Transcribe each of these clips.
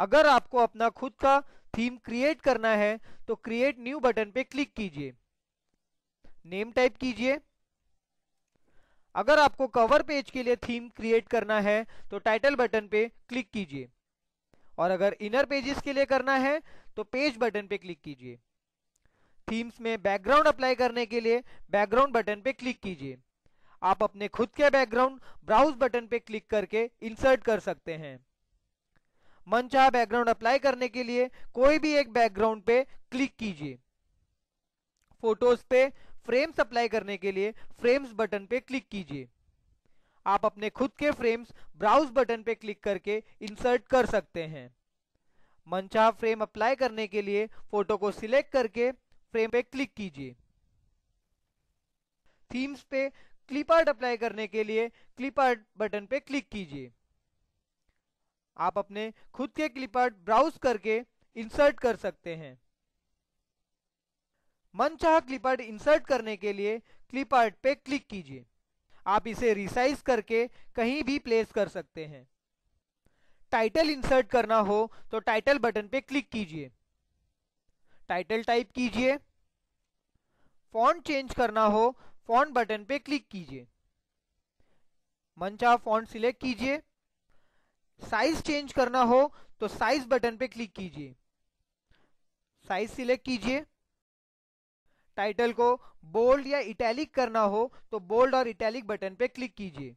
अगर आपको अपना खुद का थीम क्रिएट करना है तो क्रिएट न्यू बटन पे क्लिक कीजिए नेम टाइप कीजिए अगर आपको कवर पेज के लिए थीम क्रिएट करना है तो टाइटल बटन पे क्लिक कीजिए और अगर इनर पेजेस के लिए करना है तो पेज बटन पे क्लिक कीजिए थीम्स में बैकग्राउंड अप्लाई करने के लिए बैकग्राउंड बटन पे क्लिक कीजिए आप अपने खुद के बैकग्राउंड ब्राउज बटन पे क्लिक करके इंसर्ट कर सकते हैं मनचाहा बैकग्राउंड अप्लाई करने के लिए कोई भी एक बैकग्राउंड पे क्लिक कीजिए फोटोज पे फ्रेम्स अप्लाई करने के लिए फ्रेम्स बटन पे क्लिक कीजिए आप अपने खुद के फ्रेम्स ब्राउज बटन पे क्लिक करके इंसर्ट कर सकते हैं मनचाह फ्रेम अप्लाई करने के लिए फोटो को सिलेक्ट करके फ्रेम पे क्लिक कीजिए थीम्स पे क्लिप आर्ट अप्लाई करने के लिए क्लिप आर्ट बटन पे क्लिक कीजिए आप अपने खुद के आर्ट ब्राउज करके इंसर्ट कर सकते हैं मनचाह आर्ट इंसर्ट करने के लिए आर्ट पे क्लिक कीजिए आप इसे रिसाइज करके कहीं भी प्लेस कर सकते हैं टाइटल इंसर्ट करना हो तो टाइटल बटन पे क्लिक कीजिए टाइटल टाइप कीजिए फॉन्ट चेंज करना हो फॉन्ट बटन पे क्लिक कीजिए मनचाह फॉन्ट सिलेक्ट कीजिए साइज चेंज करना हो तो साइज बटन पे क्लिक कीजिए साइज सिलेक्ट कीजिए टाइटल को बोल्ड या इटैलिक करना हो तो बोल्ड और इटैलिक बटन पे क्लिक कीजिए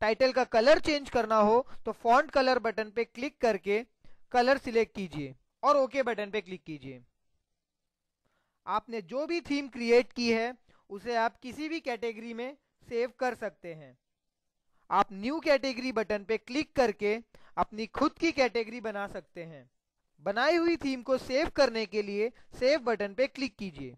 टाइटल का कलर चेंज करना हो तो फॉन्ट कलर बटन पे क्लिक करके कलर सिलेक्ट कीजिए और ओके okay बटन पे क्लिक कीजिए आपने जो भी थीम क्रिएट की है उसे आप किसी भी कैटेगरी में सेव कर सकते हैं आप न्यू कैटेगरी बटन पे क्लिक करके अपनी खुद की कैटेगरी बना सकते हैं बनाई हुई थीम को सेव करने के लिए सेव बटन पे क्लिक कीजिए